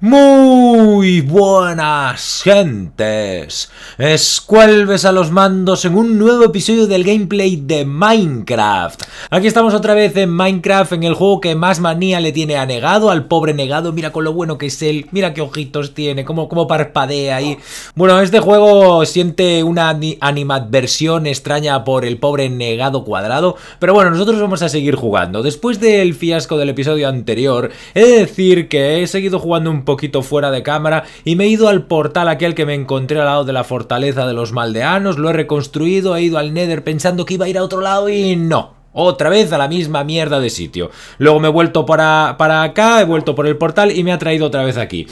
Moo! Muy buenas gentes, escuelves a los mandos en un nuevo episodio del gameplay de Minecraft. Aquí estamos otra vez en Minecraft, en el juego que más manía le tiene a Negado, al pobre Negado, mira con lo bueno que es él, mira qué ojitos tiene, cómo, cómo parpadea ahí. Bueno, este juego siente una animadversión extraña por el pobre Negado Cuadrado, pero bueno, nosotros vamos a seguir jugando. Después del fiasco del episodio anterior, he de decir que he seguido jugando un poquito fuera de cámara y me he ido al portal aquel que me encontré al lado de la fortaleza de los maldeanos, lo he reconstruido, he ido al Nether pensando que iba a ir a otro lado y no. Otra vez a la misma mierda de sitio. Luego me he vuelto para, para acá, he vuelto por el portal y me ha traído otra vez aquí.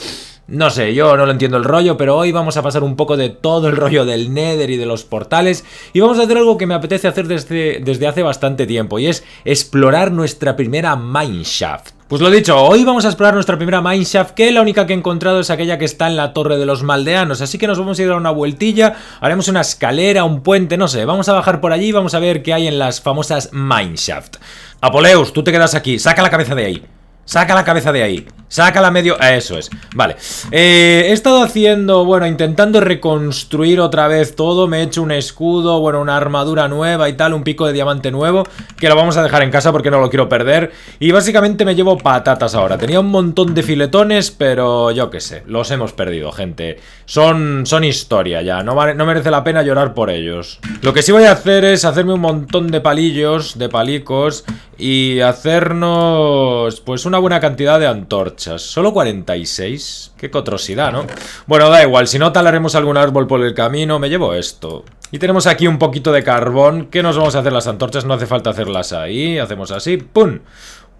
No sé, yo no lo entiendo el rollo, pero hoy vamos a pasar un poco de todo el rollo del Nether y de los portales y vamos a hacer algo que me apetece hacer desde, desde hace bastante tiempo y es explorar nuestra primera mineshaft. Pues lo dicho, hoy vamos a explorar nuestra primera mineshaft que la única que he encontrado es aquella que está en la torre de los maldeanos, así que nos vamos a ir a una vueltilla, haremos una escalera, un puente, no sé, vamos a bajar por allí y vamos a ver qué hay en las famosas mineshaft. Apoleus, tú te quedas aquí, saca la cabeza de ahí. Saca la cabeza de ahí. la medio... Eh, eso es. Vale. Eh, he estado haciendo... Bueno, intentando reconstruir otra vez todo. Me he hecho un escudo, bueno, una armadura nueva y tal. Un pico de diamante nuevo. Que lo vamos a dejar en casa porque no lo quiero perder. Y básicamente me llevo patatas ahora. Tenía un montón de filetones, pero yo qué sé. Los hemos perdido, gente. Son, son historia ya. No, no merece la pena llorar por ellos. Lo que sí voy a hacer es hacerme un montón de palillos, de palicos. Y hacernos... Pues una buena cantidad de antorchas. Solo 46. Qué cotrosidad, ¿no? Bueno, da igual. Si no, talaremos algún árbol por el camino. Me llevo esto. Y tenemos aquí un poquito de carbón. ¿Qué nos vamos a hacer las antorchas? No hace falta hacerlas ahí. Hacemos así. ¡Pum!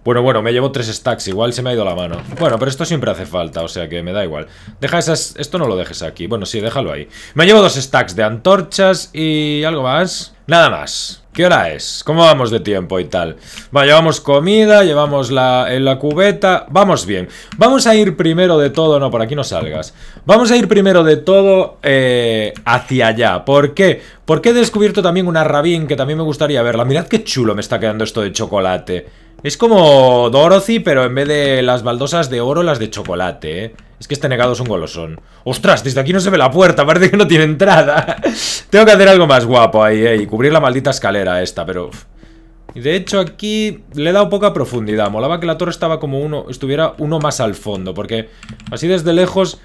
Bueno, bueno, me llevo tres stacks, igual se me ha ido la mano Bueno, pero esto siempre hace falta, o sea que me da igual Deja esas... esto no lo dejes aquí Bueno, sí, déjalo ahí Me llevo dos stacks de antorchas y algo más Nada más ¿Qué hora es? ¿Cómo vamos de tiempo y tal? Bueno, llevamos comida, llevamos la, en la cubeta Vamos bien Vamos a ir primero de todo No, por aquí no salgas Vamos a ir primero de todo eh, hacia allá ¿Por qué? Porque he descubierto también una rabín que también me gustaría verla Mirad qué chulo me está quedando esto de chocolate Es como Dorothy, pero en vez de las baldosas de oro, las de chocolate, ¿eh? Es que este negado es un golosón. ¡Ostras! Desde aquí no se ve la puerta. Parece que no tiene entrada. Tengo que hacer algo más guapo ahí, eh. Y cubrir la maldita escalera esta, pero... Y de hecho aquí le he dado poca profundidad. Molaba que la torre estaba como uno... Estuviera uno más al fondo. Porque así desde lejos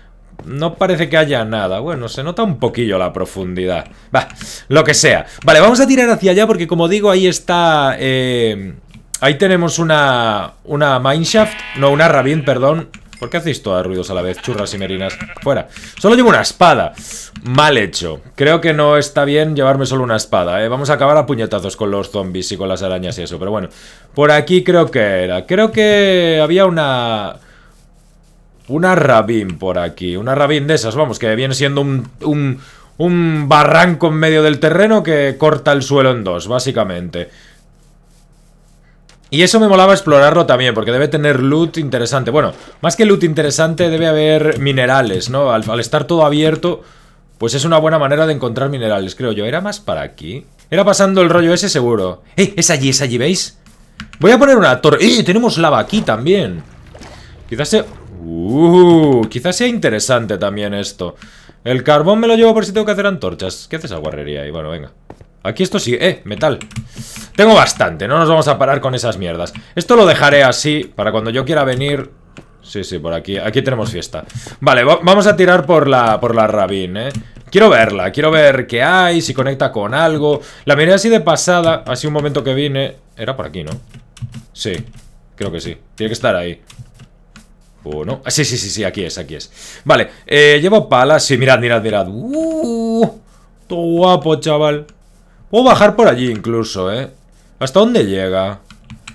no parece que haya nada. Bueno, se nota un poquillo la profundidad. Va, lo que sea. Vale, vamos a tirar hacia allá porque como digo, ahí está... Eh, ahí tenemos una... Una mineshaft. No, una ravine, perdón. ¿Por qué hacéis todos ruidos a la vez? Churras y merinas. Fuera. Solo llevo una espada. Mal hecho. Creo que no está bien llevarme solo una espada, ¿eh? Vamos a acabar a puñetazos con los zombies y con las arañas y eso. Pero bueno, por aquí creo que era. Creo que había una... Una rabín por aquí. Una rabín de esas, vamos, que viene siendo un... un un barranco en medio del terreno que corta el suelo en dos, básicamente. Y eso me molaba explorarlo también, porque debe tener loot interesante. Bueno, más que loot interesante, debe haber minerales, ¿no? Al, estar todo abierto, pues es una buena manera de encontrar minerales, creo yo. ¿Era más para aquí? Era pasando el rollo ese seguro. ¡Eh! Es allí, es allí, ¿veis? Voy a poner una torre. ¡Eh! Tenemos lava aquí también. Quizás sea... ¡Uh! Quizás sea interesante también esto. El carbón me lo llevo por si tengo que hacer antorchas. ¿Qué haces esa guarrería ahí? Bueno, venga. Aquí esto sí, ¡Eh! Metal. Tengo bastante, no nos vamos a parar con esas mierdas. Esto lo dejaré así para cuando yo quiera venir... Sí, sí, por aquí. Aquí tenemos fiesta. Vale, vamos a tirar por la, por la Rabin, ¿eh? Quiero verla, quiero ver qué hay, si conecta con algo. La miré así de pasada, así un momento que vine. Era por aquí, ¿no? Sí, creo que sí. Tiene que estar ahí. ¿O no? Ah, sí, sí, sí, sí, aquí es, aquí es. Vale, eh, llevo palas. Sí, mirad, mirad, mirad. ¡Uh! Todo guapo, chaval o bajar por allí incluso, ¿eh? ¿Hasta dónde llega?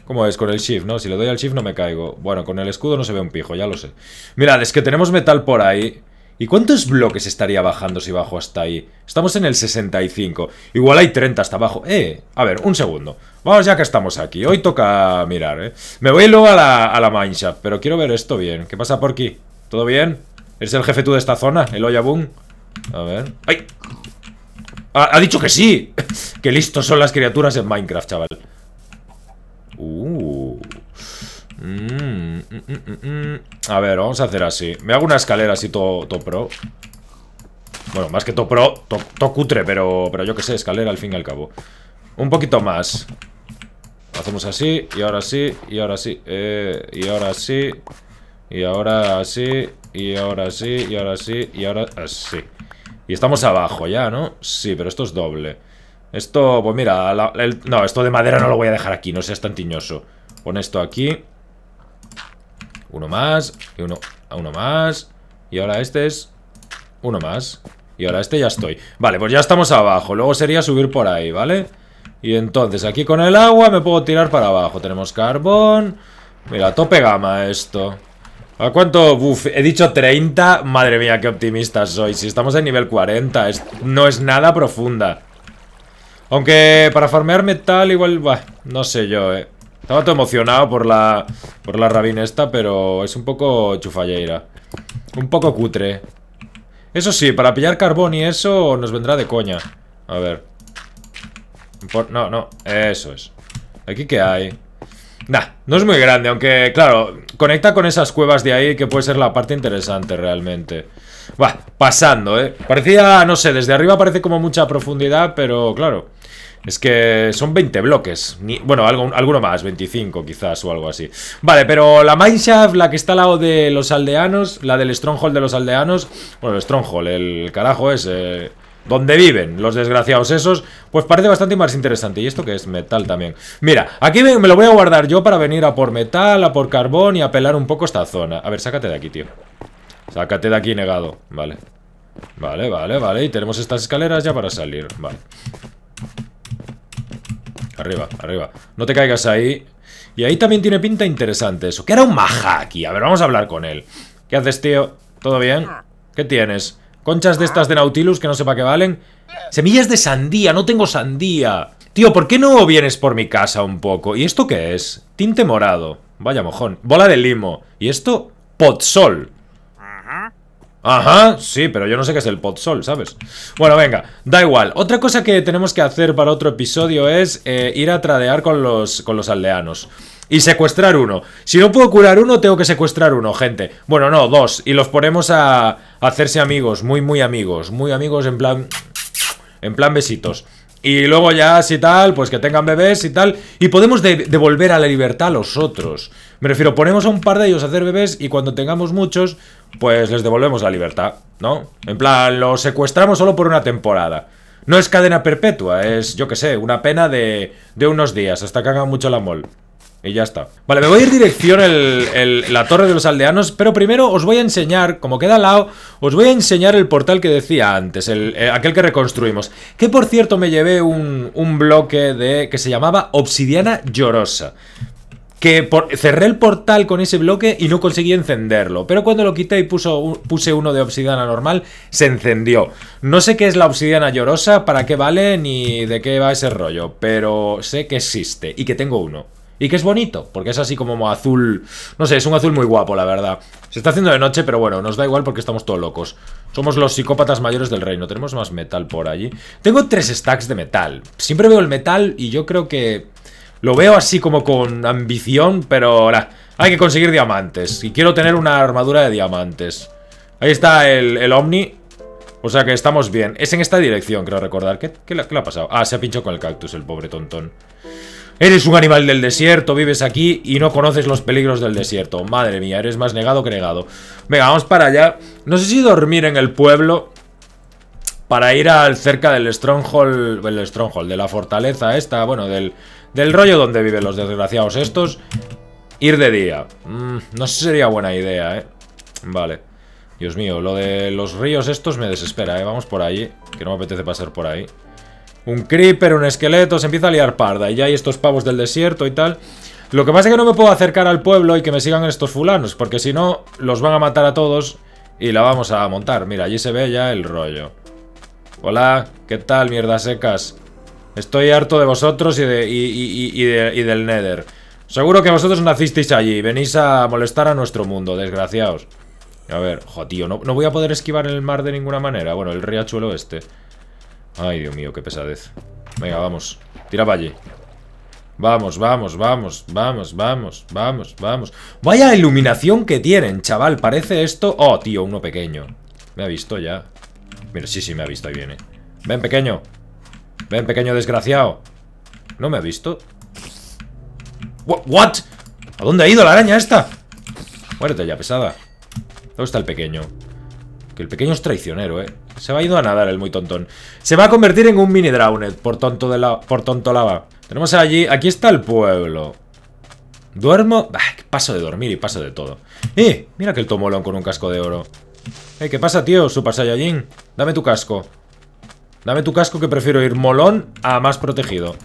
¿Cómo es? Con el shift, ¿no? Si le doy al shift no me caigo. Bueno, con el escudo no se ve un pijo, ya lo sé. Mirad, es que tenemos metal por ahí. ¿Y cuántos bloques estaría bajando si bajo hasta ahí? Estamos en el 65. Igual hay 30 hasta abajo. Eh, a ver, un segundo. Vamos ya que estamos aquí. Hoy toca mirar, ¿eh? Me voy luego a la, a mineshaft, pero quiero ver esto bien. ¿Qué pasa por aquí? ¿Todo bien? ¿Eres el jefe tú de esta zona? ¿El Oyabun? A ver. ¡Ay! Ha, dicho que sí. que listos son las criaturas en Minecraft, chaval. Uh. Mm, mm, mm, a ver, vamos a hacer así. Me hago una escalera así todo pro. Bueno, más que todo pro, cutre, pero, pero yo que sé, escalera al fin y al cabo. Un poquito más. Hacemos así, y ahora sí, y ahora sí, eh, y ahora sí, y ahora sí y ahora sí, y ahora sí, y ahora así. Y estamos abajo ya, ¿no? Sí, pero esto es doble. Esto, pues mira, no, esto de madera no lo voy a dejar aquí, no seas tan tiñoso. Pon esto aquí. Uno más, y uno, uno más. Y ahora este es uno más. Y ahora este ya estoy. Vale, pues ya estamos abajo. Luego sería subir por ahí, ¿vale? Y entonces aquí con el agua me puedo tirar para abajo. Tenemos carbón. Mira, tope gama esto. ¿A cuánto? Uf, he dicho 30. Madre mía, qué optimista soy. Si estamos en nivel 40, no es nada profunda. Aunque para farmear metal igual... no sé yo, eh. Estaba todo emocionado por la, por la rabina esta, pero es un poco chufalleira. Un poco cutre. Eso sí, para pillar carbón y eso nos vendrá de coña. A ver. no, no, eso es. ¿Aquí qué hay? Nah, no es muy grande, aunque, claro, conecta con esas cuevas de ahí que puede ser la parte interesante realmente. Va, pasando, ¿eh? Parecía, no sé, desde arriba parece como mucha profundidad, pero claro. Es que son 20 bloques. bueno, algo, alguno más, 25 quizás o algo así. Vale, pero la mineshaft, la que está al lado de los aldeanos, la del Stronghold de los aldeanos. Bueno, el Stronghold, el carajo ese donde viven los desgraciados esos, pues parece bastante más interesante. ¿Y esto que es? Metal también. Mira, aquí me, lo voy a guardar yo para venir a por metal, a por carbón y a pelar un poco esta zona. A ver, sácate de aquí, tío. Sácate de aquí, negado. Vale. Vale, vale, vale. Y tenemos estas escaleras ya para salir. Vale. Arriba, arriba. No te caigas ahí. Y ahí también tiene pinta interesante eso. Que era un maja aquí. A ver, vamos a hablar con él. ¿Qué haces, tío? ¿Todo bien? ¿Qué tienes? Conchas de estas de Nautilus que no sé para qué valen. Semillas de sandía, no tengo sandía. Tío, ¿por qué no vienes por mi casa un poco? ¿Y esto qué es? Tinte morado. Vaya mojón. Bola de limo. ¿Y esto? Potsol. Ajá, sí, pero yo no sé qué es el potsol, ¿sabes? Bueno, venga, da igual. Otra cosa que tenemos que hacer para otro episodio es eh, ir a tradear con los, con los aldeanos. Y secuestrar uno. Si no puedo curar uno, tengo que secuestrar uno, gente. Bueno, no, dos. Y los ponemos a, hacerse amigos. Muy, muy amigos. Muy amigos en plan... En plan besitos. Y luego ya, si tal, pues que tengan bebés y tal. Y podemos devolver a la libertad a los otros. Me refiero, ponemos a un par de ellos a hacer bebés y cuando tengamos muchos, pues les devolvemos la libertad, ¿no? En plan, los secuestramos solo por una temporada. No es cadena perpetua, es, yo qué sé, una pena de, de unos días, hasta que haga mucho la mol. Y ya está. Vale, me voy a ir dirección a la torre de los aldeanos, pero primero os voy a enseñar, como queda al lado, os voy a enseñar el portal que decía antes, el, eh, aquel que reconstruimos. Que por cierto me llevé un, bloque de que se llamaba Obsidiana Llorosa que cerré el portal con ese bloque y no conseguí encenderlo. Pero cuando lo quité y puso, puse uno de obsidiana normal, se encendió. No sé qué es la obsidiana llorosa, para qué vale, ni de qué va ese rollo, pero sé que existe y que tengo uno. Y que es bonito, porque es así como azul... No sé, es un azul muy guapo, la verdad. Se está haciendo de noche, pero bueno, nos da igual porque estamos todos locos. Somos los psicópatas mayores del reino. Tenemos más metal por allí. Tengo tres stacks de metal. Siempre veo el metal y yo creo que... Lo veo así como con ambición, pero ahora hay que conseguir diamantes. Y quiero tener una armadura de diamantes. Ahí está el, el Omni. O sea que estamos bien. Es en esta dirección, creo recordar. qué, qué le ha pasado? Ah, se ha pinchado con el cactus, el pobre tontón. Eres un animal del desierto, vives aquí y no conoces los peligros del desierto. Madre mía, eres más negado que negado. Venga, vamos para allá. No sé si dormir en el pueblo para ir al cerca del Stronghold, el Stronghold, de la fortaleza esta, bueno, del, del rollo donde viven los desgraciados estos, ir de día. Mm, no sé si sería buena idea, ¿eh? Vale. Dios mío, lo de los ríos estos me desespera, ¿eh? Vamos por allí, que no me apetece pasar por ahí. Un creeper, un esqueleto, se empieza a liar parda. Y ya hay estos pavos del desierto y tal. Lo que pasa es que no me puedo acercar al pueblo y que me sigan estos fulanos, porque si no, los van a matar a todos y la vamos a montar. Mira, allí se ve ya el rollo. Hola, ¿qué tal, mierdas secas? Estoy harto de vosotros y, de, y, del Nether. Seguro que vosotros nacisteis allí venís a molestar a nuestro mundo, desgraciados. A ver, jo, tío, no voy a poder esquivar el mar de ninguna manera. Bueno, el riachuelo este. Ay, Dios mío, qué pesadez. Venga, vamos. Tira para allí. Vamos, vamos, vamos, vamos, vamos, vamos, vamos. Vaya iluminación que tienen, chaval. Parece esto... Oh, tío, uno pequeño. Me ha visto ya. Mira, sí, sí, me ha visto. Ahí viene. Ven, pequeño. Ven, pequeño desgraciado. ¿No me ha visto? ¿What? ¿A dónde ha ido la araña esta? Muérete ya, pesada. ¿Dónde está el pequeño? Que el pequeño es traicionero, ¿eh? Se va a ir a nadar el muy tontón. Se va a convertir en un mini drawnet por tonto, de la, por tonto lava. Tenemos allí... Aquí está el pueblo. Duermo... Bah, paso de dormir y paso de todo. ¡Eh! Mira que el tomolón con un casco de oro. ¡Eh! ¿Qué pasa, tío? Super Saiyajin. Dame tu casco. Dame tu casco que prefiero ir molón a más protegido.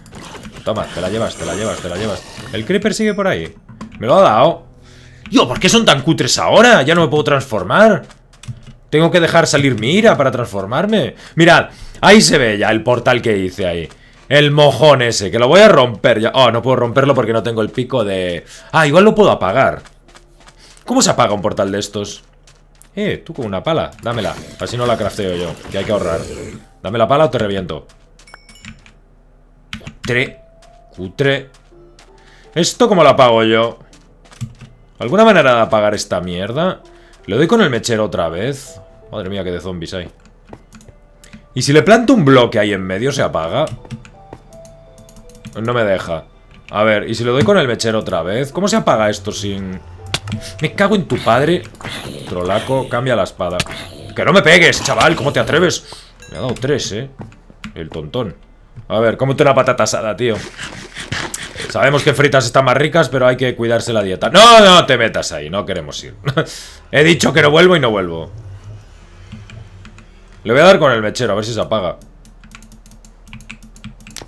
Toma, te la llevas, te la llevas, te la llevas. El creeper sigue por ahí. Me lo ha dado. Yo, ¿por qué son tan cutres ahora? Ya no me puedo transformar. Tengo que dejar salir mi ira para transformarme. Mirad, ahí se ve ya el portal que hice ahí. El mojón ese, que lo voy a romper ya. Oh, no puedo romperlo porque no tengo el pico de... Ah, igual lo puedo apagar. ¿Cómo se apaga un portal de estos? Eh, tú con una pala, dámela. Así no la crafteo yo, que hay que ahorrar. Dame la pala o te reviento. Cutre. Cutre. ¿Esto cómo lo apago yo? ¿Alguna manera de apagar esta mierda? ¿Le doy con el mechero otra vez? Madre mía, qué de zombies hay. Y si le planto un bloque ahí en medio, ¿se apaga? No me deja. A ver, ¿y si le doy con el mechero otra vez? ¿Cómo se apaga esto sin...? Me cago en tu padre. Trolaco, cambia la espada. ¡Que no me pegues, chaval! ¿Cómo te atreves? Me ha dado tres, ¿eh? El tontón. A ver, cómete una patata asada, tío. Sabemos que fritas están más ricas, pero hay que cuidarse la dieta. ¡No, no te metas ahí! No queremos ir. He dicho que no vuelvo y no vuelvo. Le voy a dar con el mechero, a ver si se apaga.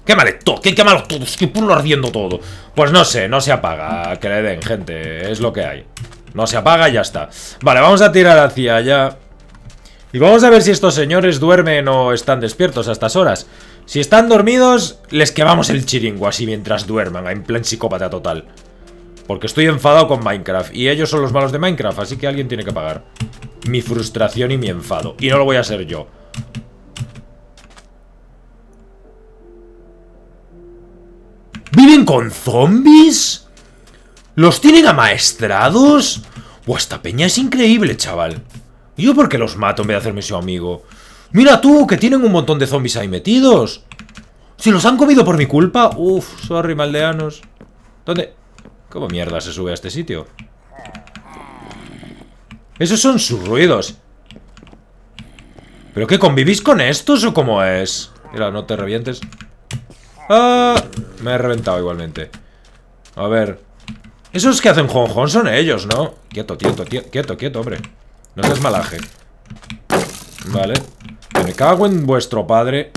¿Qué todo, ¡Qué todo! ¡Es que lo ardiendo todo. Pues no sé, no se apaga, que le den, gente, es lo que hay. No se apaga y ya está. Vale, vamos a tirar hacia allá. Y vamos a ver si estos señores duermen o están despiertos a estas horas. Si están dormidos, les quemamos el chiringo así mientras duerman, en plan psicópata total. Porque estoy enfadado con Minecraft, y ellos son los malos de Minecraft, así que alguien tiene que pagar mi frustración y mi enfado. Y no lo voy a hacer yo. ¿Viven con zombies? ¿Los tienen amaestrados? Buah, esta peña es increíble, chaval. ¿Y yo por qué los mato en vez de hacerme su amigo? Mira tú, que tienen un montón de zombies ahí metidos. Si los han comido por mi culpa... Uf, sorry, maldeanos. ¿Dónde? ¿Cómo mierda se sube a este sitio? Esos son sus ruidos. ¿Pero qué? ¿Convivís con estos o cómo es? Mira, no te revientes. ¡Ah! Me he reventado igualmente. A ver. Esos que hacen jonjón son ellos, ¿no? Quieto, quieto, quieto, quieto, hombre. No seas malaje. Vale. Me cago en vuestro padre.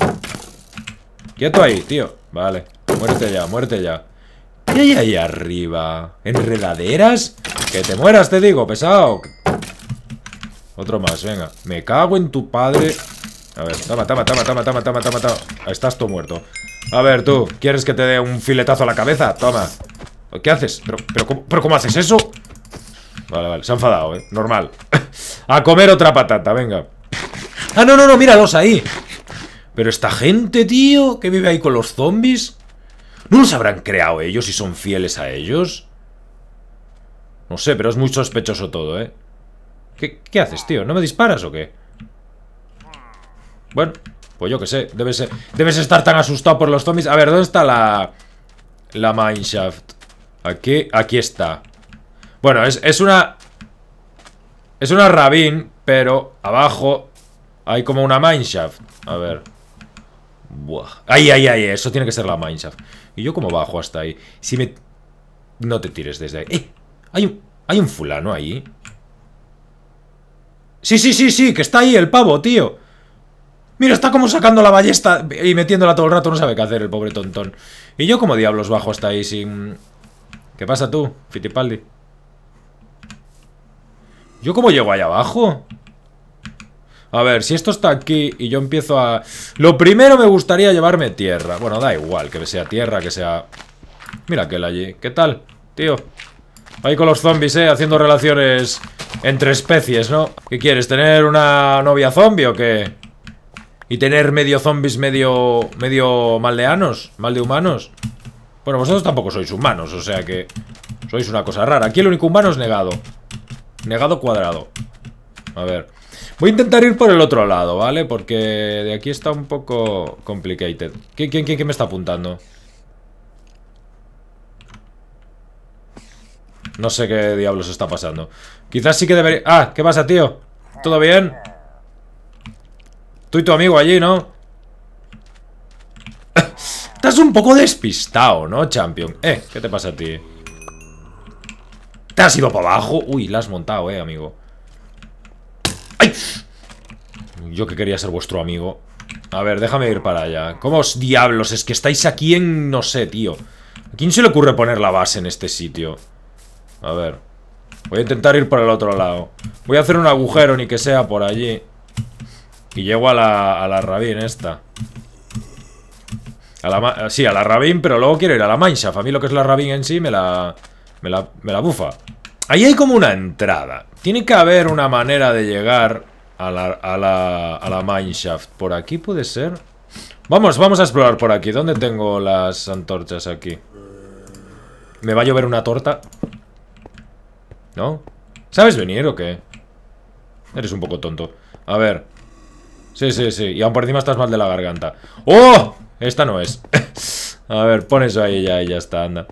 Quieto ahí, tío. Vale. Muérete ya, muérete ya. ¿Qué hay ahí arriba? ¿Enredaderas? Que te mueras, te digo, pesado. Otro más, venga. Me cago en tu padre. A ver, toma, toma, toma, toma, toma, toma, toma, toma. Estás tú muerto. A ver, tú, ¿quieres que te dé un filetazo a la cabeza? Toma. ¿Qué haces? ¿Pero, pero, ¿cómo, cómo haces eso? Vale, vale, se ha enfadado, ¿eh? Normal. a comer otra patata, venga. Ah, no, no, no, míralos ahí. Pero esta gente, tío, que vive ahí con los zombies. ¿No los habrán creado ellos y son fieles a ellos? No sé, pero es muy sospechoso todo, ¿eh? ¿Qué, haces, tío? ¿No me disparas o qué? Bueno, pues yo qué sé debes, estar tan asustado por los zombies A ver, ¿dónde está la... La mineshaft? Aquí, aquí está Bueno, es, una... Es una rabín, pero abajo hay como una mineshaft A ver Buah. ay, ay, eso tiene que ser la mineshaft ¿Y yo como bajo hasta ahí? Si me... No te tires desde ahí ¡Eh! Hay hay un fulano ahí Sí, sí, sí, sí, que está ahí el pavo, tío. Mira, está como sacando la ballesta y metiéndola todo el rato. No sabe qué hacer el pobre tontón. ¿Y yo como diablos bajo hasta ahí sin...? ¿Qué pasa tú, Fitipaldi? ¿Yo cómo llego allá abajo? A ver, si esto está aquí y yo empiezo a... Lo primero me gustaría llevarme tierra. Bueno, da igual que sea tierra, que sea... Mira aquel allí. ¿Qué tal, tío? Ahí con los zombies, eh, haciendo relaciones entre especies, ¿no? ¿Qué quieres, tener una novia zombie o qué? ¿Y tener medio zombies, medio, medio maldeanos? ¿Mal de humanos? Bueno, vosotros tampoco sois humanos, o sea que sois una cosa rara. Aquí el único humano es negado. Negado cuadrado. A ver. Voy a intentar ir por el otro lado, ¿vale? Porque de aquí está un poco complicated. ¿Quién, quién, quién me está apuntando? No sé qué diablos está pasando. Quizás sí que debería... Ah, ¿qué pasa, tío? ¿Todo bien? Tú y tu amigo allí, ¿no? Estás un poco despistado, ¿no, champion? Eh, ¿qué te pasa a ti? ¿Te has ido para abajo? Uy, la has montado, eh, amigo ¡Ay! Yo que quería ser vuestro amigo A ver, déjame ir para allá ¿Cómo os diablos? Es que estáis aquí en... No sé, tío ¿A quién se le ocurre poner la base en este sitio? A ver. Voy a intentar ir por el otro lado. Voy a hacer un agujero, ni que sea por allí. Y llego a la, a la esta. Eh, sí, a la Rabín, pero luego quiero ir a la Mineshaft. A mí lo que es la rabín en sí me la, me la, me la bufa. Ahí hay como una entrada. Tiene que haber una manera de llegar a la, a la, a la Mineshaft. ¿Por aquí puede ser? Vamos, vamos a explorar por aquí. ¿Dónde tengo las antorchas aquí? ¿Me va a llover una torta? ¿No? ¿Sabes venir o qué? Eres un poco tonto. A ver. Sí, sí, sí. Y aún por encima estás mal de la garganta. ¡Oh! Esta no es. a ver, pones eso ahí ya y ya está, anda.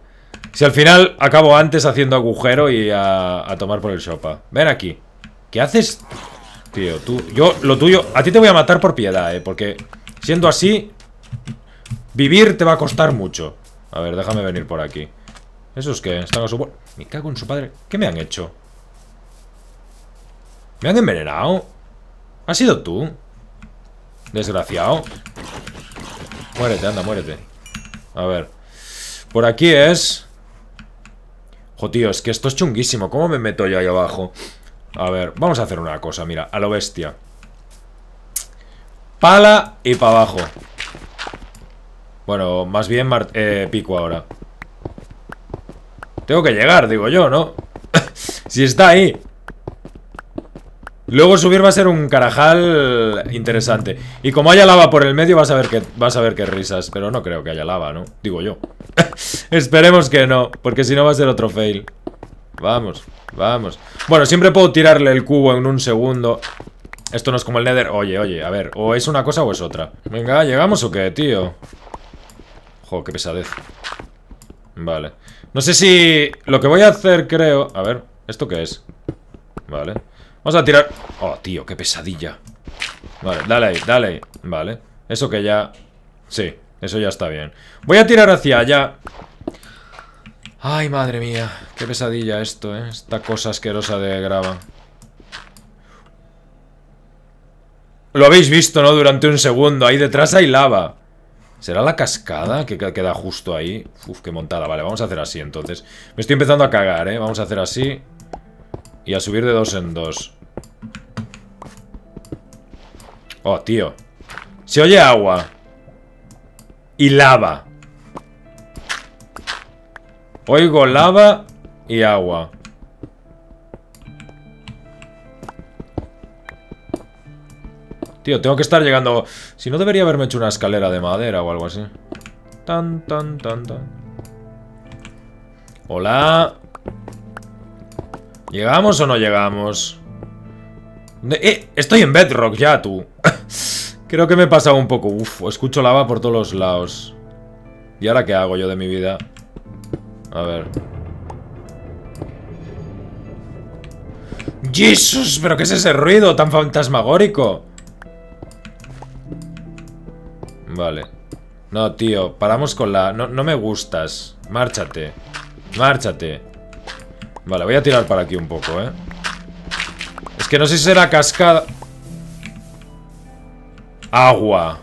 Si al final acabo antes haciendo agujero y a, tomar por el sopa. Ven aquí. ¿Qué haces? Tío, tú... Yo, lo tuyo... A ti te voy a matar por piedad, eh. Porque siendo así... Vivir te va a costar mucho. A ver, déjame venir por aquí. ¿Eso es que, Están a su... Me cago en su padre. ¿Qué me han hecho? ¿Me han envenenado? ¿Has sido tú? Desgraciado. Muérete, anda, muérete. A ver. Por aquí es... Jo, es que esto es chunguísimo. ¿Cómo me meto yo ahí abajo? A ver, vamos a hacer una cosa, mira. A lo bestia. Pala y para abajo. Bueno, más bien eh, pico ahora. Tengo que llegar, digo yo, ¿no? si está ahí. Luego subir va a ser un carajal interesante. Y como haya lava por el medio, vas a ver que, vas a ver risas. Pero no creo que haya lava, ¿no? Digo yo. Esperemos que no, porque si no va a ser otro fail. Vamos, vamos. Bueno, siempre puedo tirarle el cubo en un segundo. Esto no es como el Nether. Oye, oye, a ver. O es una cosa o es otra. Venga, ¿llegamos o qué, tío? Jo, qué pesadez. Vale. No sé si... Lo que voy a hacer, creo... A ver, ¿esto qué es? Vale. Vamos a tirar... Oh, tío, qué pesadilla. Vale, dale ahí, dale ahí. Vale. Eso que ya... Sí, eso ya está bien. Voy a tirar hacia allá. Ay, madre mía. Qué pesadilla esto, ¿eh? Esta cosa asquerosa de grava. Lo habéis visto, ¿no? Durante un segundo. Ahí detrás hay lava. ¿Será la cascada que queda justo ahí? Uf, qué montada. Vale, vamos a hacer así entonces. Me estoy empezando a cagar, ¿eh? Vamos a hacer así. Y a subir de dos en dos. Oh, tío. Se oye agua. Y lava. Oigo lava y agua. Tío, tengo que estar llegando... Si no debería haberme hecho una escalera de madera o algo así. Tan, tan, tan, tan. Hola. ¿Llegamos o no llegamos? Eh, estoy en Bedrock ya, tú. Creo que me he pasado un poco. Uf, escucho lava por todos los lados. ¿Y ahora qué hago yo de mi vida? A ver. ¡Jesús! ¿Pero qué es ese ruido tan fantasmagórico? Vale. No, tío, paramos con la... No, me gustas. Márchate. Márchate. Vale, voy a tirar para aquí un poco, ¿eh? Es que no sé si será cascada... Agua.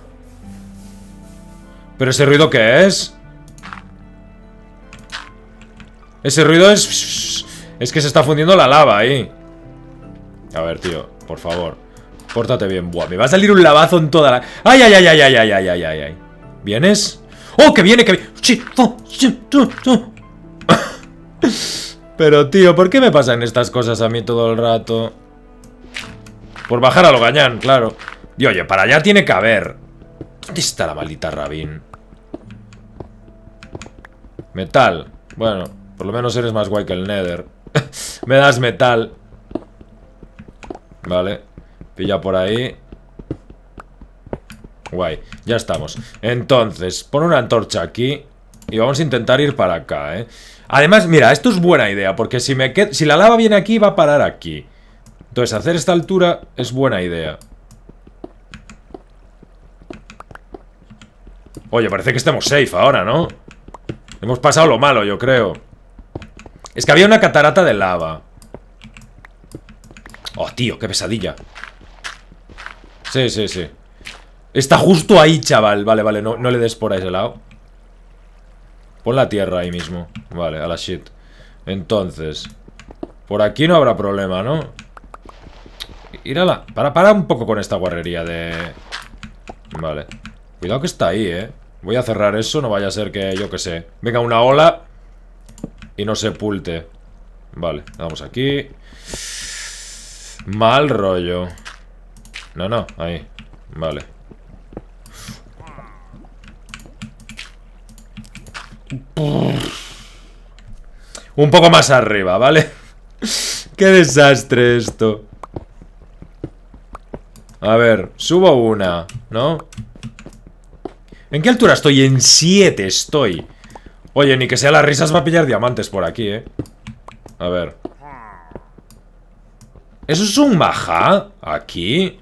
¿Pero ese ruido qué es? Ese ruido es... Es que se está fundiendo la lava ahí. A ver, tío, por favor. Pórtate bien. Buah, me va a salir un lavazo en toda la... ¡Ay, ay, ay, ay, ay, ay, ay, ay, ay! ay. vienes ¡Oh, que viene, que viene! Pero, tío, ¿por qué me pasan estas cosas a mí todo el rato? Por bajar a lo gañán, claro. Y oye, para allá tiene que haber. ¿Dónde está la maldita Rabin? Metal. Bueno, por lo menos eres más guay que el Nether. me das metal. Vale. Pilla por ahí. Guay, ya estamos. Entonces, pon una antorcha aquí y vamos a intentar ir para acá, ¿eh? Además, mira, esto es buena idea, porque si, me si la lava viene aquí, va a parar aquí. Entonces, hacer esta altura es buena idea. Oye, parece que estamos safe ahora, ¿no? Hemos pasado lo malo, yo creo. Es que había una catarata de lava. Oh, tío, qué pesadilla. Sí, sí, sí. Está justo ahí, chaval. Vale, vale, no, le des por ahí ese lado. Pon la tierra ahí mismo. Vale, a la shit. Entonces, por aquí no habrá problema, ¿no? Ir a la... Para, para un poco con esta guarrería de... Vale. Cuidado que está ahí, ¿eh? Voy a cerrar eso, no vaya a ser que, yo que sé Venga una ola Y no sepulte Vale, vamos aquí Mal rollo no, no, ahí. Vale. Un poco más arriba, ¿vale? Qué desastre esto. A ver, subo una, ¿no? ¿En qué altura estoy? En 7 estoy. Oye, ni que sea las risas va a pillar diamantes por aquí, ¿eh? A ver. ¿Eso es un maja? ¿Aquí?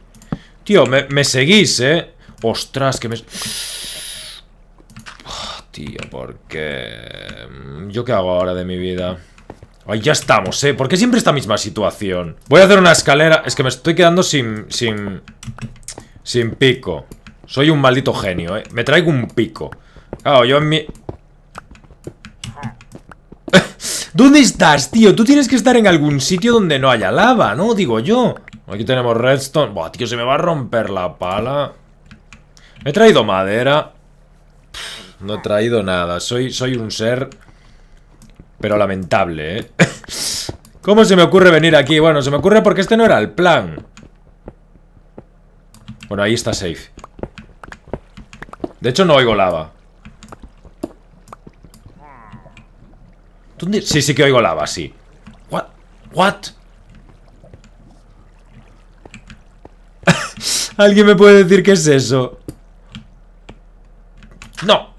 Tío, me, seguís, ¿eh? Ostras, que me... Ah, tío, ¿por qué? ¿Yo qué hago ahora de mi vida? Ay, ya estamos, ¿eh? ¿Por qué siempre esta misma situación? Voy a hacer una escalera... Es que me estoy quedando sin... Sin, sin pico. Soy un maldito genio, ¿eh? Me traigo un pico. Ah, yo en mi... ¿Dónde estás, tío? Tú tienes que estar en algún sitio donde no haya lava, ¿no? Digo yo. Aquí tenemos redstone. Buah, tío, se me va a romper la pala. He traído madera. no he traído nada. Soy, soy un ser... Pero lamentable, ¿eh? ¿Cómo se me ocurre venir aquí? Bueno, se me ocurre porque este no era el plan. Bueno, ahí está safe. De hecho, no oigo lava. ¿Dónde? Sí, sí que oigo lava, sí. What? What? ¿Alguien me puede decir qué es eso? ¡No!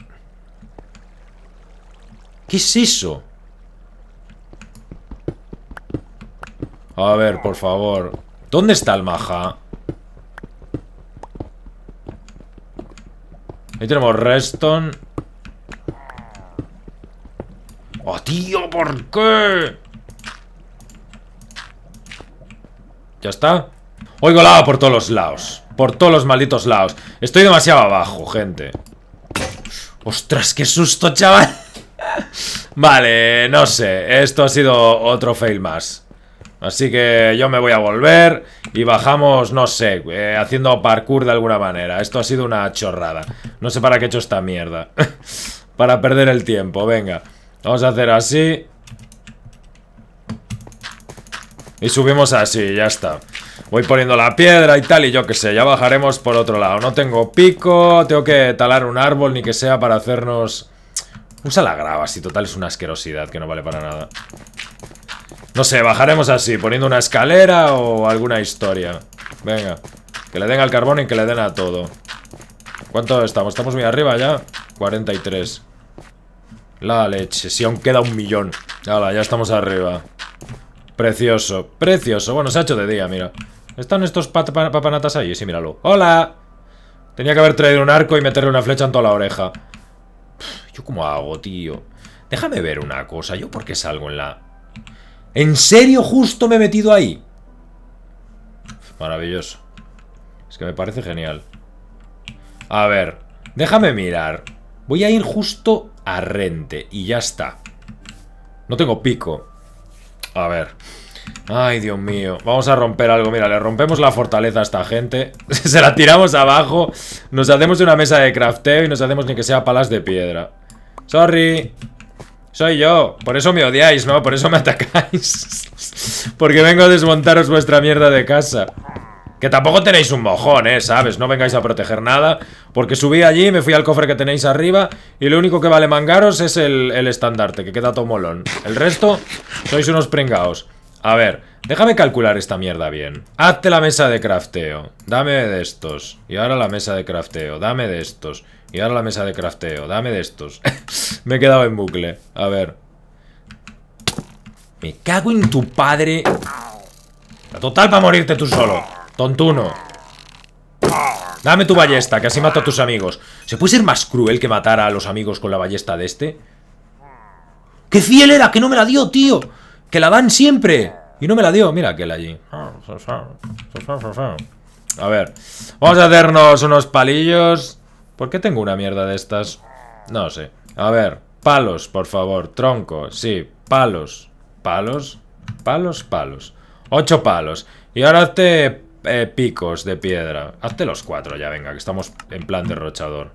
¿Qué es eso? A ver, por favor. ¿Dónde está el maja? Ahí tenemos Reston. ¡Oh, tío! ¿Por qué? ¿Ya está? ¡Oigo lava por todos los lados. Por todos los malditos lados. Estoy demasiado abajo, gente. Ostras, qué susto, chaval. vale, no sé. Esto ha sido otro fail más. Así que yo me voy a volver y bajamos, no sé, eh, haciendo parkour de alguna manera. Esto ha sido una chorrada. No sé para qué he hecho esta mierda. para perder el tiempo, venga. Vamos a hacer así. Y subimos así, ya está. Voy poniendo la piedra y tal, y yo qué sé, ya bajaremos por otro lado. No tengo pico, tengo que talar un árbol, ni que sea para hacernos... Usa la grava, si total es una asquerosidad que no vale para nada. No sé, bajaremos así, poniendo una escalera o alguna historia. Venga, que le den al carbón y que le den a todo. ¿Cuánto estamos? ¿Estamos muy arriba ya? 43. La leche, si aún queda un millón. Hala, ya estamos arriba. Precioso, precioso. Bueno, se ha hecho de día, mira. ¿Están estos papanatas ahí? Sí, míralo. ¡Hola! Tenía que haber traído un arco y meterle una flecha en toda la oreja. ¿Yo cómo hago, tío? Déjame ver una cosa. ¿Yo por qué salgo en la...? ¿En serio justo me he metido ahí? Maravilloso. Es que me parece genial. A ver, déjame mirar. Voy a ir justo a Rente y ya está. No tengo pico. A ver... Ay, Dios mío. Vamos a romper algo. Mira, le rompemos la fortaleza a esta gente. Se la tiramos abajo. Nos hacemos una mesa de crafteo y nos hacemos ni que sea palas de piedra. Sorry. Soy yo. Por eso me odiáis, ¿no? Por eso me atacáis. Porque vengo a desmontaros vuestra mierda de casa. Que tampoco tenéis un mojón, ¿eh? ¿Sabes? No vengáis a proteger nada. Porque subí allí, me fui al cofre que tenéis arriba. Y lo único que vale mangaros es el, estandarte, que queda todo molón. El resto, sois unos pringaos. A ver, déjame calcular esta mierda bien. Hazte la mesa de crafteo. Dame de estos. Y ahora la mesa de crafteo. Dame de estos. Y ahora la mesa de crafteo. Dame de estos. Me he quedado en bucle. A ver. Me cago en tu padre. La total para morirte tú solo. Tontuno. Dame tu ballesta, que así mato a tus amigos. ¿Se puede ser más cruel que matar a los amigos con la ballesta de este? ¡Qué fiel era! ¡Que no me la dio, tío! ¡Que la dan siempre! Y no me la dio, mira aquel allí. A ver, vamos a hacernos unos palillos. ¿Por qué tengo una mierda de estas? No sé. A ver, palos, por favor. Tronco, sí, palos. Palos, palos, palos. Ocho palos. Y ahora hazte eh, picos de piedra. Hazte los cuatro ya, venga, que estamos en plan derrochador.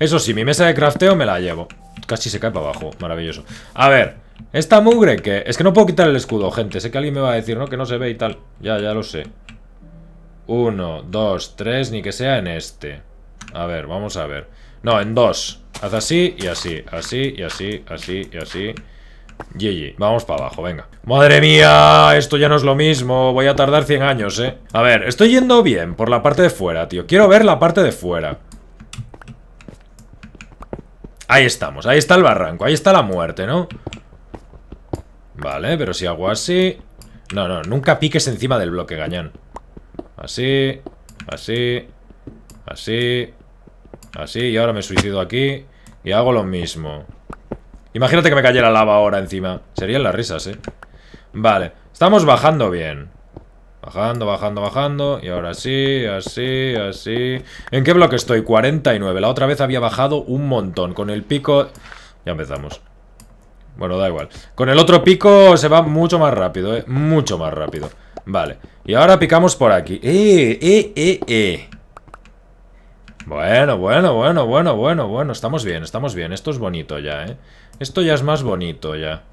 Eso sí, mi mesa de crafteo me la llevo. Casi se cae para abajo, maravilloso. A ver, esta mugre que... Es que no puedo quitar el escudo, gente. Sé que alguien me va a decir, ¿no? Que no se ve y tal. Ya, ya lo sé. Uno, dos, tres, ni que sea en este. A ver, vamos a ver. No, en dos. Haz así y así, así y así, así y así. GG, vamos para abajo, venga Madre mía, esto ya no es lo mismo Voy a tardar 100 años, eh A ver, estoy yendo bien por la parte de fuera, tío Quiero ver la parte de fuera Ahí estamos, ahí está el barranco, ahí está la muerte, ¿no? Vale, pero si hago así... No, no, nunca piques encima del bloque, gañán. Así, así, así, así, y ahora me suicido aquí y hago lo mismo. Imagínate que me cayera lava ahora encima. Serían las risas, ¿eh? Vale, estamos bajando bien. Bajando, bajando, bajando. Y ahora sí, así, así. ¿En qué bloque estoy? 49. La otra vez había bajado un montón. Con el pico... Ya empezamos. Bueno, da igual. Con el otro pico se va mucho más rápido, ¿eh? Mucho más rápido. Vale. Y ahora picamos por aquí. ¡Eh, eh, eh, eh! Bueno, bueno, bueno, bueno, bueno, bueno. Estamos bien, estamos bien. Esto es bonito ya, ¿eh? Esto ya es más bonito ya.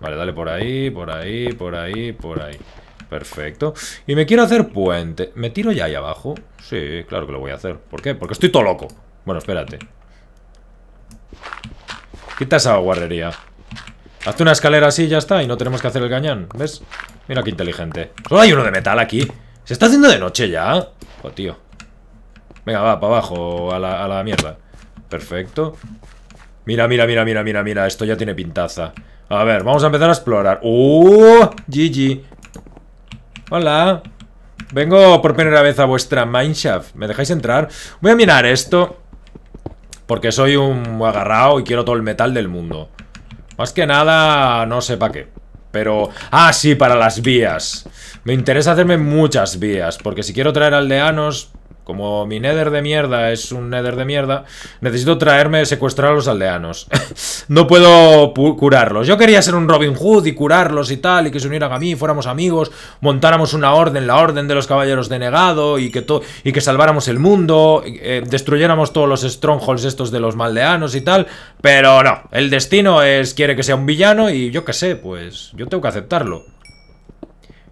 Vale, dale por ahí, por ahí, por ahí, por ahí. Perfecto. Y me quiero hacer puente. ¿Me tiro ya ahí abajo? Sí, claro que lo voy a hacer. ¿Por qué? Porque estoy todo loco. Bueno, espérate. Quita esa guardería Hazte una escalera así y ya está. Y no tenemos que hacer el gañán. ¿Ves? Mira qué inteligente. Solo hay uno de metal aquí. Se está haciendo de noche ya. Oh, tío. Venga, va, para abajo. A la, mierda. Perfecto. Mira, mira, mira, mira, mira, mira. Esto ya tiene pintaza. A ver, vamos a empezar a explorar. ¡Uh! GG. Hola. Vengo por primera vez a vuestra mineshaft. ¿Me dejáis entrar? Voy a mirar esto. Porque soy un agarrado y quiero todo el metal del mundo. Más que nada, no sé para qué. Pero... Ah, sí, para las vías. Me interesa hacerme muchas vías. Porque si quiero traer aldeanos, como mi nether de mierda es un nether de mierda, necesito traerme, secuestrar a los aldeanos. no puedo curarlos. Yo quería ser un Robin Hood y curarlos y tal, y que se unieran a mí, fuéramos amigos, montáramos una orden, la orden de los caballeros Negado y que, y que salváramos el mundo, eh, destruyéramos todos los strongholds estos de los maldeanos y tal. Pero no, el destino es quiere que sea un villano y yo qué sé, pues yo tengo que aceptarlo.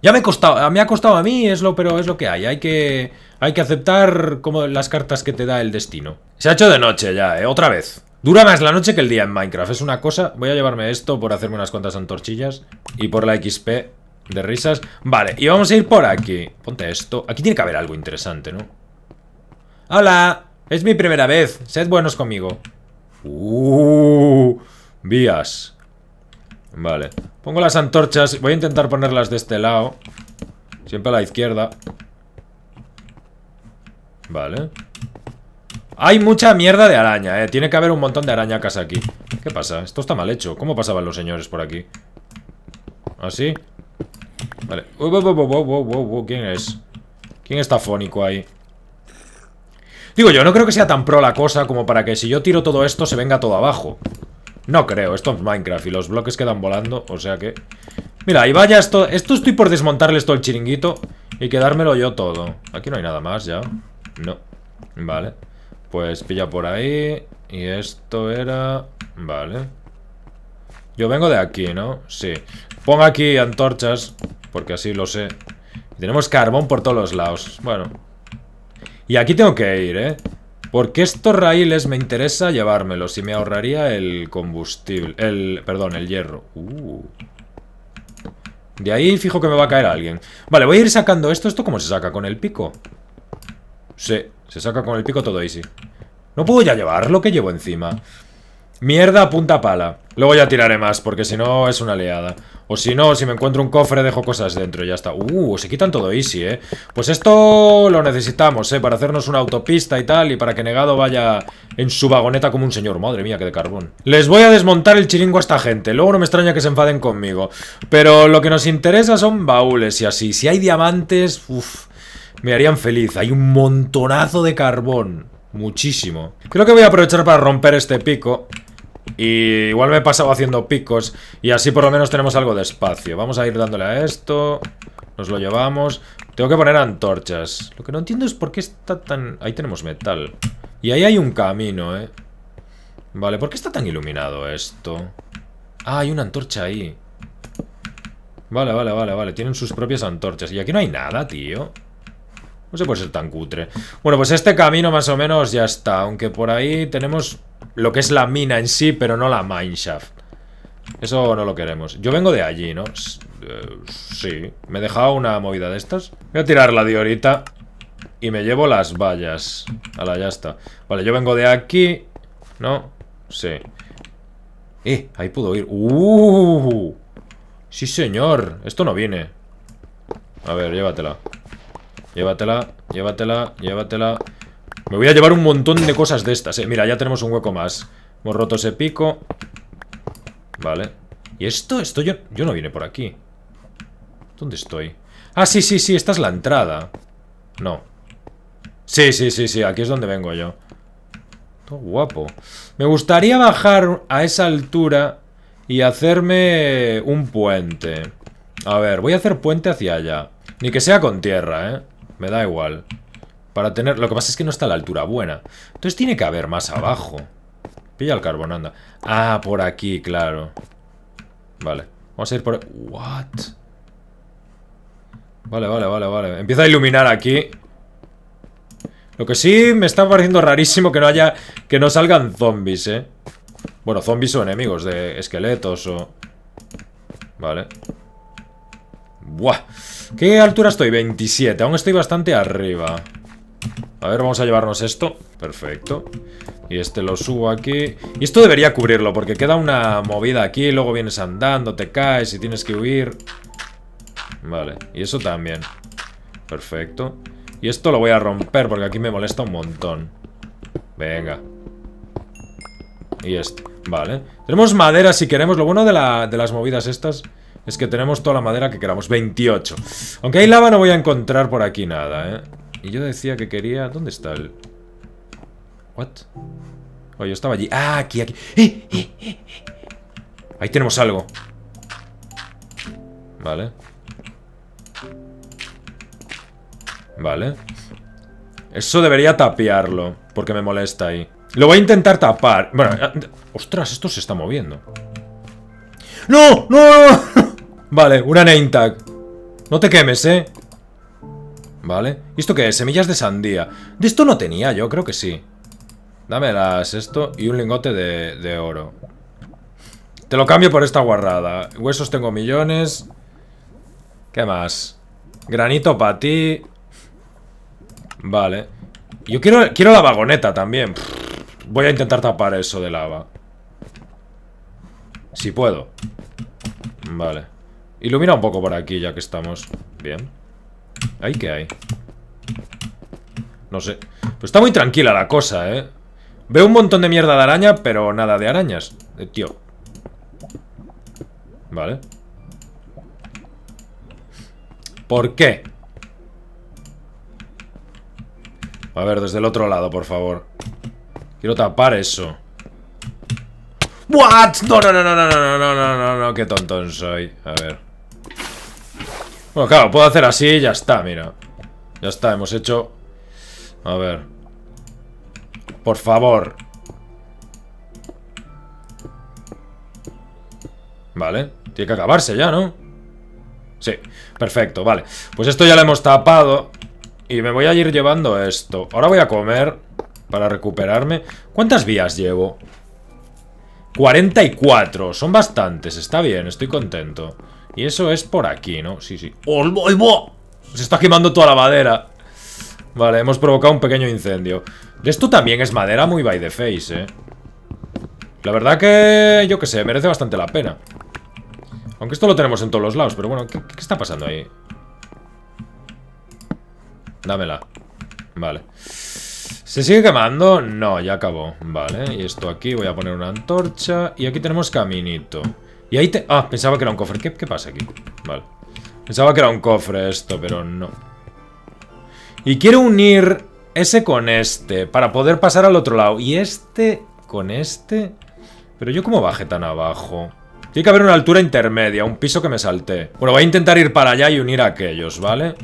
Ya me, costado, ha costado a mí, es pero es lo que hay. Hay que, hay que aceptar como las cartas que te da el destino. Se ha hecho de noche ya, eh, Otra vez. Dura más la noche que el día en Minecraft. Es una cosa... Voy a llevarme esto por hacerme unas cuantas antorchillas. Y por la XP de risas. Vale, y vamos a ir por aquí. Ponte esto. Aquí tiene que haber algo interesante, ¿no? ¡Hola! Es mi primera vez. Sed buenos conmigo. Uh, vías. Vale. Pongo las antorchas. Voy a intentar ponerlas de este lado. Siempre a la izquierda. Vale. Hay mucha mierda de araña, eh. Tiene que haber un montón de arañacas aquí. ¿Qué pasa? Esto está mal hecho. ¿Cómo pasaban los señores por aquí? ¿Así? Vale. ¿Quién es? ¿Quién está fónico ahí? Digo yo, no creo que sea tan pro la cosa como para que si yo tiro todo esto se venga todo abajo. No creo, esto es Minecraft y los bloques quedan volando, o sea que... Mira, y vaya esto... Esto estoy por desmontarle todo el chiringuito y quedármelo yo todo. Aquí no hay nada más ya. No. Vale. Pues pilla por ahí. Y esto era... Vale. Yo vengo de aquí, ¿no? Sí. Pongo aquí antorchas, porque así lo sé. Tenemos carbón por todos los lados. Bueno. Y aquí tengo que ir, ¿eh? Porque estos raíles me interesa llevármelos y me ahorraría el combustible. El, perdón, el hierro. Uh. De ahí fijo que me va a caer alguien. Vale, voy a ir sacando esto. ¿Esto cómo se saca? ¿Con el pico? Sí, se saca con el pico todo easy. No puedo ya llevar lo que llevo encima. Mierda, punta pala. Luego ya tiraré más, porque si no es una leada. O si no, si me encuentro un cofre dejo cosas dentro y ya está. Uh, se quitan todo easy, eh. Pues esto lo necesitamos, eh, para hacernos una autopista y tal. Y para que Negado vaya en su vagoneta como un señor. Madre mía, que de carbón. Les voy a desmontar el chiringo a esta gente. Luego no me extraña que se enfaden conmigo. Pero lo que nos interesa son baúles y así. Si hay diamantes, uff, me harían feliz. Hay un montonazo de carbón. Muchísimo. Creo que voy a aprovechar para romper este pico igual me he pasado haciendo picos Y así por lo menos tenemos algo de espacio Vamos a ir dándole a esto Nos lo llevamos Tengo que poner antorchas Lo que no entiendo es por qué está tan... Ahí tenemos metal Y ahí hay un camino, eh Vale, ¿por qué está tan iluminado esto? Ah, hay una antorcha ahí Vale, vale, vale, vale Tienen sus propias antorchas Y aquí no hay nada, tío no se puede ser tan cutre. Bueno, pues este camino más o menos ya está. Aunque por ahí tenemos lo que es la mina en sí, pero no la mineshaft. Eso no lo queremos. Yo vengo de allí, ¿no? Eh, sí. Me he dejado una movida de estas. Voy a tirar la ahorita. Y me llevo las vallas. la ya está. Vale, yo vengo de aquí. ¿No? Sí. Eh, ahí pudo ir. ¡Uh! Sí, señor. Esto no viene. A ver, llévatela. Llévatela, llévatela, llévatela. Me voy a llevar un montón de cosas de estas, eh. Mira, ya tenemos un hueco más. Hemos roto ese pico. Vale. ¿Y esto? Esto yo, yo no vine por aquí. ¿Dónde estoy? Ah, sí, sí, sí, esta es la entrada. No. Sí, sí, sí, sí, aquí es donde vengo yo. Todo guapo. Me gustaría bajar a esa altura y hacerme un puente. A ver, voy a hacer puente hacia allá. Ni que sea con tierra, ¿eh? Me da igual. Para tener... Lo que pasa es que no está a la altura buena. Entonces tiene que haber más abajo. Pilla el carbón, anda. Ah, por aquí, claro. Vale. Vamos a ir por... What? Vale, vale, vale, vale. Empieza a iluminar aquí. Lo que sí me está pareciendo rarísimo que no haya... Que no salgan zombies, eh. Bueno, zombies o enemigos de esqueletos o... Vale. Buah. ¿Qué altura estoy? 27. Aún estoy bastante arriba. A ver, vamos a llevarnos esto. Perfecto. Y este lo subo aquí. Y esto debería cubrirlo, porque queda una movida aquí. Luego vienes andando, te caes y tienes que huir. Vale. Y eso también. Perfecto. Y esto lo voy a romper, porque aquí me molesta un montón. Venga. Y esto, Vale. Tenemos madera si queremos. Lo bueno de, de las movidas estas es que tenemos toda la madera que queramos. 28. Aunque hay lava no voy a encontrar por aquí nada, ¿eh? Y yo decía que quería... ¿Dónde está el...? ¿What? Oye, oh, yo estaba allí. Ah, aquí, aquí. ¡Eh, eh, eh, ahí tenemos algo. Vale. Vale. Eso debería tapearlo porque me molesta ahí. Lo voy a intentar tapar. Bueno, ostras, esto se está moviendo. no, ¡No! ¡No! Vale, una name No te quemes, ¿eh? Vale. esto qué es? Semillas de sandía. De esto no tenía yo, creo que sí. Dame las esto y un lingote de, de oro. Te lo cambio por esta guarrada. Huesos tengo millones. ¿Qué más? Granito para ti. Vale. Yo quiero, quiero la vagoneta también. Voy a intentar tapar eso de lava. Si puedo. Vale. Ilumina un poco por aquí ya que estamos. Bien. ¿Ahí qué hay? No sé. Pues está muy tranquila la cosa, ¿eh? Veo un montón de mierda de araña, pero nada de arañas. tío. Vale. ¿Por qué? A ver, desde el otro lado, por favor. Quiero tapar eso. ¿What? No, no, no, no, no, no, no, no, no, no, qué tontón soy. A ver. Bueno, claro, puedo hacer así y ya está, mira. Ya está, hemos hecho... A ver. Por favor. Vale. Tiene que acabarse ya, ¿no? Sí, perfecto, vale. Pues esto ya lo hemos tapado. Y me voy a ir llevando esto. Ahora voy a comer para recuperarme. ¿Cuántas vías llevo? 44. Son bastantes, está bien, estoy contento. Y eso es por aquí, ¿no? Sí, sí. ¡Oh, Se está quemando toda la madera. Vale, hemos provocado un pequeño incendio. Esto también es madera muy by the face, ¿eh? La verdad que, yo qué sé, merece bastante la pena. Aunque esto lo tenemos en todos los lados, pero bueno, qué está pasando ahí? Dámela. Vale. ¿Se sigue quemando? No, ya acabó. Vale, y esto aquí, voy a poner una antorcha. Y aquí tenemos caminito. Y ahí te... Ah, pensaba que era un cofre. ¿Qué, pasa aquí? Vale. Pensaba que era un cofre esto, pero no. Y quiero unir ese con este para poder pasar al otro lado. Y este con este... Pero yo cómo bajé tan abajo. Tiene que haber una altura intermedia, un piso que me salte. Bueno, voy a intentar ir para allá y unir a aquellos, ¿vale?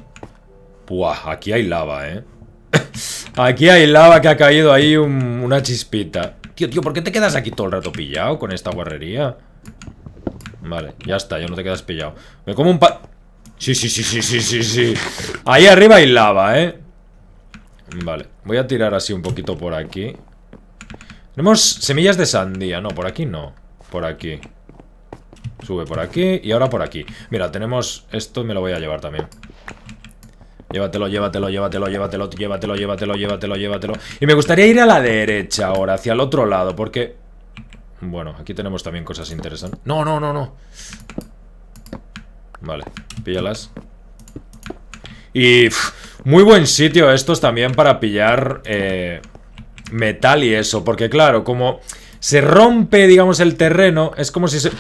Buah, aquí hay lava, ¿eh? aquí hay lava que ha caído ahí una chispita. Tío, tío, ¿por qué te quedas aquí todo el rato pillado con esta guarrería? Vale, ya está, ya no te quedas pillado Me como un pa... Sí, sí, sí, sí, sí, sí, sí Ahí arriba hay lava, eh Vale, voy a tirar así un poquito por aquí Tenemos semillas de sandía No, por aquí no Por aquí Sube por aquí y ahora por aquí Mira, tenemos... Esto me lo voy a llevar también Llévatelo, llévatelo, llévatelo, llévatelo, llévatelo, llévatelo, llévatelo, llévatelo. Y me gustaría ir a la derecha ahora, hacia el otro lado, porque bueno, aquí tenemos también cosas interesantes. ¡No, no, no, no! Vale, píllalas. Y muy buen sitio estos también para pillar eh, metal y eso. Porque claro, como se rompe, digamos, el terreno, es como si se...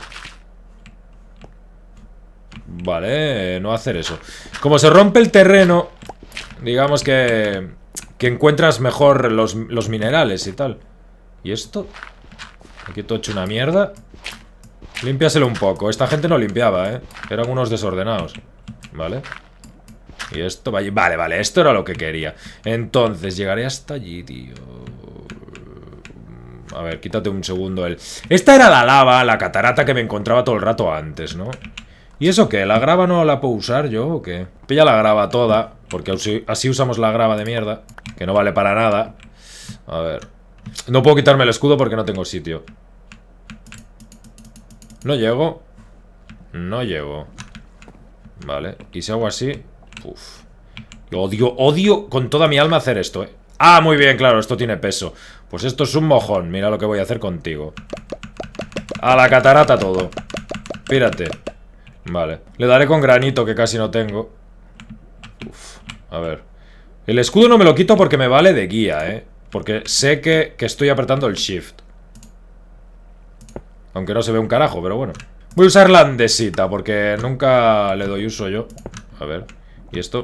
Vale, no hacer eso. Como se rompe el terreno, digamos que, que encuentras mejor los, los minerales y tal. ¿Y esto? Aquí todo hecho una mierda. Límpiaselo un poco. Esta gente no limpiaba, ¿eh? Eran unos desordenados. Vale. Y esto... Vale, vale, esto era lo que quería. Entonces, llegaré hasta allí, tío. A ver, quítate un segundo el... Esta era la lava, la catarata que me encontraba todo el rato antes, ¿no? ¿Y eso qué? ¿La grava no la puedo usar yo o qué? Pilla la grava toda, porque así usamos la grava de mierda, que no vale para nada. A ver... No puedo quitarme el escudo porque no tengo sitio. No llego. No llego. Vale. Y si hago así... Uf. Odio, odio con toda mi alma hacer esto, ¿eh? Ah, muy bien, claro, esto tiene peso. Pues esto es un mojón. Mira lo que voy a hacer contigo. A la catarata todo. Pírate. Vale. Le daré con granito, que casi no tengo. Uf. A ver. El escudo no me lo quito porque me vale de guía, ¿eh? Porque sé que, estoy apretando el shift. Aunque no se ve un carajo, pero bueno. Voy a usar la andesita porque nunca le doy uso yo. A ver. ¿Y esto?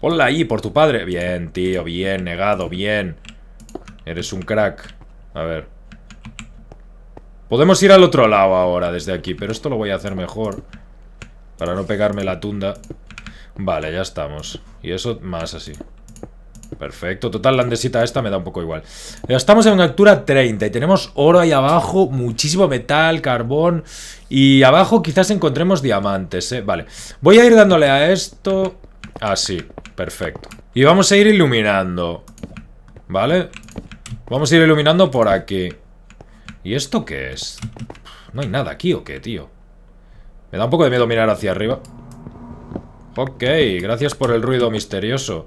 Hola ahí, por tu padre. Bien, tío, bien, negado, bien. Eres un crack. A ver. Podemos ir al otro lado ahora desde aquí, pero esto lo voy a hacer mejor. Para no pegarme la tunda. Vale, ya estamos. Y eso más así. Perfecto, total, landecita esta me da un poco igual. Eh, estamos en una altura 30 y tenemos oro ahí abajo, muchísimo metal, carbón y abajo quizás encontremos diamantes, ¿eh? Vale, voy a ir dándole a esto así, ah, perfecto. Y vamos a ir iluminando, ¿vale? Vamos a ir iluminando por aquí. ¿Y esto qué es? No hay nada aquí o qué, tío. Me da un poco de miedo mirar hacia arriba. Ok, gracias por el ruido misterioso.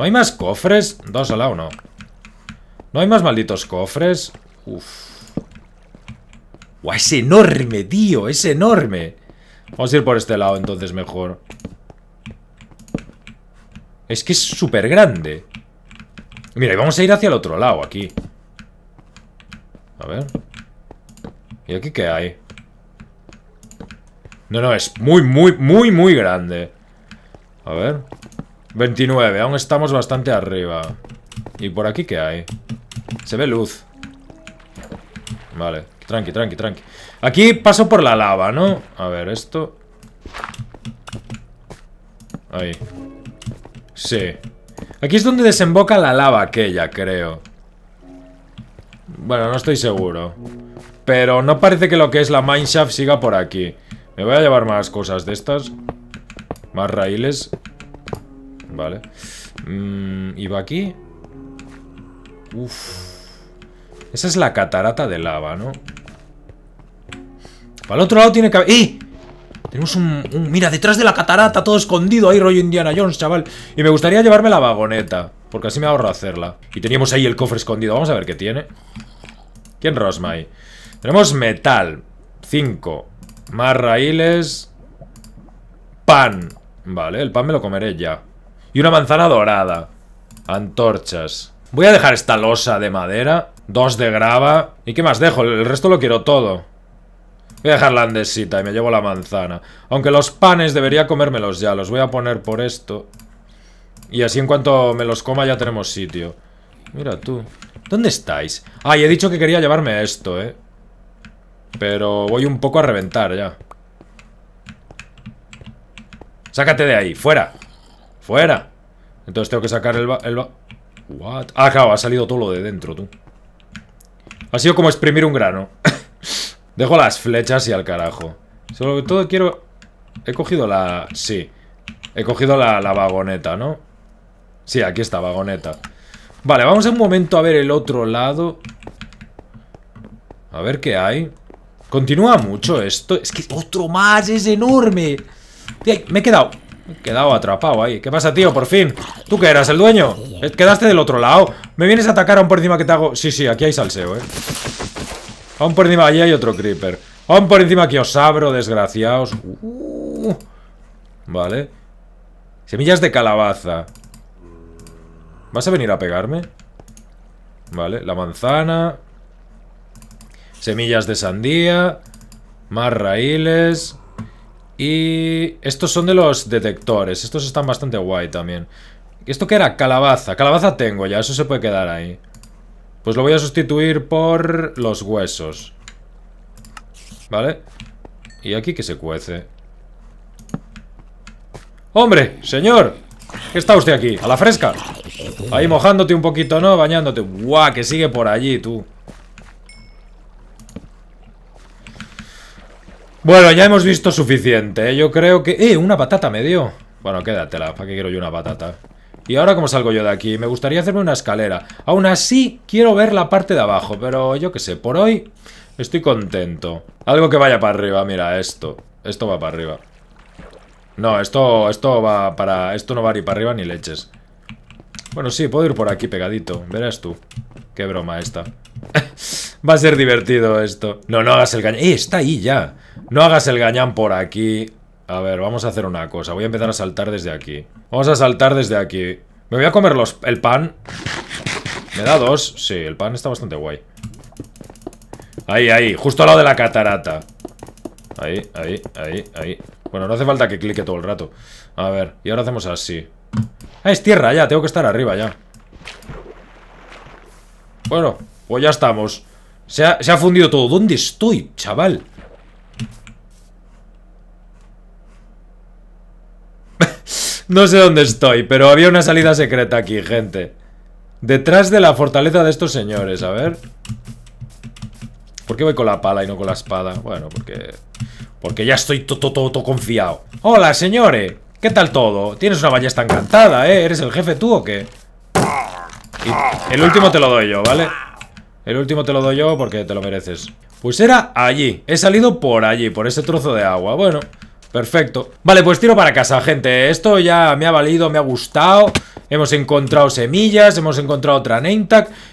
¿No hay más cofres? Dos al lado, no. ¿No hay más malditos cofres? Uf. Guau, es enorme, tío. Es enorme. Vamos a ir por este lado entonces mejor. Es que es súper grande. Mira, y vamos a ir hacia el otro lado aquí. A ver. ¿Y aquí qué hay? No, no, es muy, muy, muy, muy grande. A ver. 29, aún estamos bastante arriba ¿Y por aquí qué hay? Se ve luz Vale, tranqui, tranqui, tranqui Aquí paso por la lava, ¿no? A ver, esto Ahí Sí Aquí es donde desemboca la lava aquella, creo Bueno, no estoy seguro Pero no parece que lo que es la mineshaft siga por aquí Me voy a llevar más cosas de estas Más raíles Vale. Mm, y va aquí. Esa es la catarata de lava, ¿no? Para el otro lado tiene que haber... ¡Eh! Tenemos un, Mira, detrás de la catarata, todo escondido ahí, rollo Indiana Jones, chaval. Y me gustaría llevarme la vagoneta, porque así me ahorro hacerla. Y teníamos ahí el cofre escondido. Vamos a ver qué tiene. ¿Quién Rosmay? Tenemos metal. 5. Más raíles. Pan. Vale, el pan me lo comeré ya. Y una manzana dorada. Antorchas. Voy a dejar esta losa de madera. Dos de grava. ¿Y qué más dejo? El resto lo quiero todo. Voy a dejar la andesita y me llevo la manzana. Aunque los panes debería comérmelos ya. Los voy a poner por esto. Y así en cuanto me los coma ya tenemos sitio. Mira tú. ¿Dónde estáis? Ah, y he dicho que quería llevarme esto, ¿eh? Pero voy un poco a reventar ya. Sácate de ahí, fuera. ¡Fuera! Entonces tengo que sacar el... el What? Ah, claro, ha salido todo lo de dentro, tú. Ha sido como exprimir un grano. Dejo las flechas y al carajo. Sobre todo quiero... He cogido la... Sí. He cogido la, la vagoneta, ¿no? Sí, aquí está, vagoneta. Vale, vamos un momento a ver el otro lado. A ver qué hay. Continúa mucho esto. Es que otro más, es enorme. Me he quedado quedado atrapado ahí. ¿Qué pasa, tío? Por fin. ¿Tú qué eras, el dueño? Quedaste del otro lado. ¿Me vienes a atacar aún por encima que te hago...? Sí, sí, aquí hay salseo, eh. Aún por encima allí hay otro creeper. Aún por encima que os abro, desgraciados. Uh. vale. Semillas de calabaza. ¿Vas a venir a pegarme? Vale, la manzana. Semillas de sandía. Más raíles. Y estos son de los detectores. Estos están bastante guay también. ¿Esto qué era? Calabaza. Calabaza tengo ya, eso se puede quedar ahí. Pues lo voy a sustituir por los huesos. ¿Vale? Y aquí que se cuece. ¡Hombre! ¡Señor! ¿Qué está usted aquí? ¿A la fresca? Ahí mojándote un poquito, ¿no? Bañándote. ¡Guau! Que sigue por allí, tú. Bueno, ya hemos visto suficiente. ¿eh? Yo creo que... ¡Eh! Una patata me dio. Bueno, quédatela. ¿Para qué quiero yo una patata? ¿Y ahora cómo salgo yo de aquí? Me gustaría hacerme una escalera. Aún así, quiero ver la parte de abajo. Pero yo qué sé, por hoy estoy contento. Algo que vaya para arriba. Mira, esto. Esto va para arriba. No, esto, esto va para... Esto no va ni para arriba ni leches. Bueno, sí, puedo ir por aquí pegadito. Verás tú. Qué broma esta. Va a ser divertido esto. No, no hagas el gañán. ¡Eh, está ahí ya! No hagas el gañán por aquí. A ver, vamos a hacer una cosa. Voy a empezar a saltar desde aquí. Vamos a saltar desde aquí. Me voy a comer los, el pan. ¿Me da dos? Sí, el pan está bastante guay. Ahí, ahí. Justo al lado de la catarata. Ahí, ahí, ahí, ahí. Bueno, no hace falta que clique todo el rato. A ver, y ahora hacemos así. Ah, es tierra ya. Tengo que estar arriba ya. Bueno, pues ya estamos. Se ha, fundido todo. ¿Dónde estoy, chaval? no sé dónde estoy, pero había una salida secreta aquí, gente. Detrás de la fortaleza de estos señores, a ver. ¿Por qué voy con la pala y no con la espada? Bueno, porque... Porque ya estoy todo, todo, confiado. ¡Hola, señores! ¿Qué tal todo? Tienes una ballesta encantada, ¿eh? ¿Eres el jefe tú o qué? el último te lo doy yo, ¿vale? El último te lo doy yo porque te lo mereces. Pues era allí. He salido por allí, por ese trozo de agua. Bueno, perfecto. Vale, pues tiro para casa, gente. Esto ya me ha valido, me ha gustado. Hemos encontrado semillas, hemos encontrado otra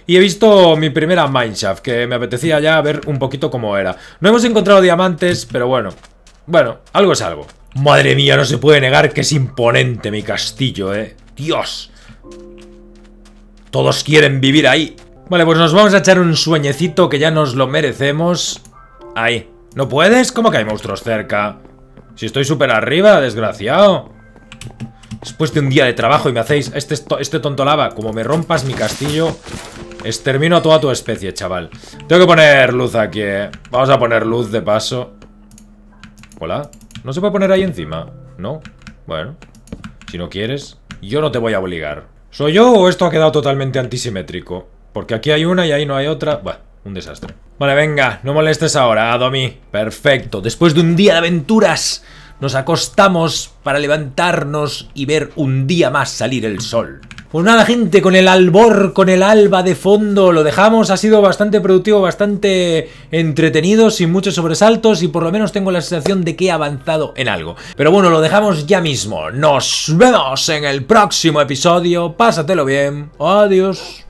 y he visto mi primera mineshaft, que me apetecía ya ver un poquito cómo era. No hemos encontrado diamantes, pero bueno. Bueno, algo es algo. Madre mía, no se puede negar que es imponente mi castillo, eh. Dios. Todos quieren vivir ahí. Vale, pues nos vamos a echar un sueñecito que ya nos lo merecemos. Ahí. ¿No puedes? ¿Cómo que hay monstruos cerca? Si estoy súper arriba, desgraciado. Después de un día de trabajo y me hacéis este, este tonto lava, como me rompas mi castillo, extermino a toda tu especie, chaval. Tengo que poner luz aquí, eh. Vamos a poner luz de paso. Hola. ¿No se puede poner ahí encima? ¿No? Bueno. Si no quieres, yo no te voy a obligar. ¿Soy yo o esto ha quedado totalmente antisimétrico? Porque aquí hay una y ahí no hay otra. Bueno, un desastre. Vale, venga, no molestes ahora, Adomi. Perfecto. Después de un día de aventuras, nos acostamos para levantarnos y ver un día más salir el sol. Pues nada, gente, con el albor, con el alba de fondo, lo dejamos. Ha sido bastante productivo, bastante entretenido, sin muchos sobresaltos y por lo menos tengo la sensación de que he avanzado en algo. Pero bueno, lo dejamos ya mismo. Nos vemos en el próximo episodio. Pásatelo bien. Adiós.